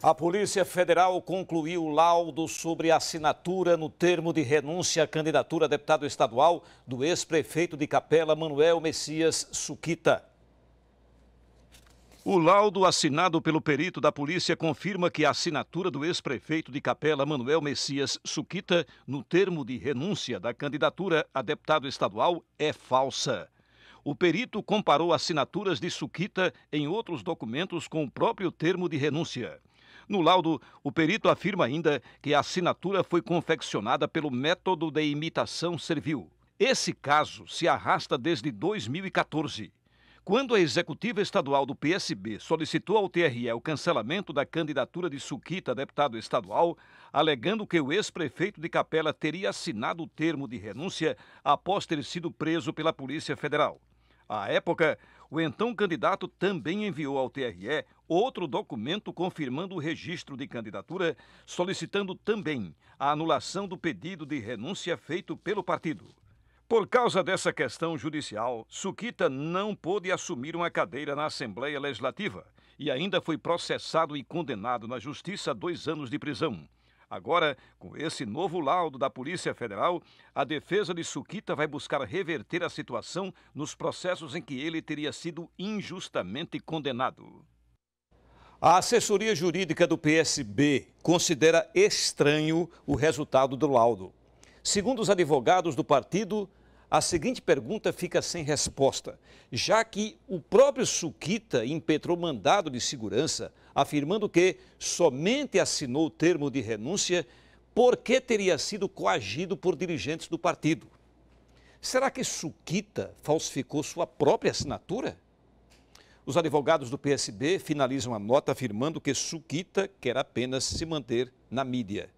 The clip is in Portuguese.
A Polícia Federal concluiu o laudo sobre a assinatura no termo de renúncia à candidatura a deputado estadual do ex-prefeito de Capela, Manuel Messias Suquita. O laudo assinado pelo perito da polícia confirma que a assinatura do ex-prefeito de Capela, Manuel Messias Suquita, no termo de renúncia da candidatura a deputado estadual é falsa. O perito comparou assinaturas de Suquita em outros documentos com o próprio termo de renúncia. No laudo, o perito afirma ainda que a assinatura foi confeccionada pelo método de imitação servil. Esse caso se arrasta desde 2014 quando a executiva estadual do PSB solicitou ao TRE o cancelamento da candidatura de Suquita a deputado estadual, alegando que o ex-prefeito de Capela teria assinado o termo de renúncia após ter sido preso pela Polícia Federal. À época, o então candidato também enviou ao TRE outro documento confirmando o registro de candidatura, solicitando também a anulação do pedido de renúncia feito pelo partido. Por causa dessa questão judicial, Suquita não pôde assumir uma cadeira na Assembleia Legislativa e ainda foi processado e condenado na Justiça a dois anos de prisão. Agora, com esse novo laudo da Polícia Federal, a defesa de Suquita vai buscar reverter a situação nos processos em que ele teria sido injustamente condenado. A assessoria jurídica do PSB considera estranho o resultado do laudo. Segundo os advogados do partido, a seguinte pergunta fica sem resposta, já que o próprio Suquita impetrou mandado de segurança, afirmando que somente assinou o termo de renúncia porque teria sido coagido por dirigentes do partido. Será que Suquita falsificou sua própria assinatura? Os advogados do PSB finalizam a nota afirmando que Suquita quer apenas se manter na mídia.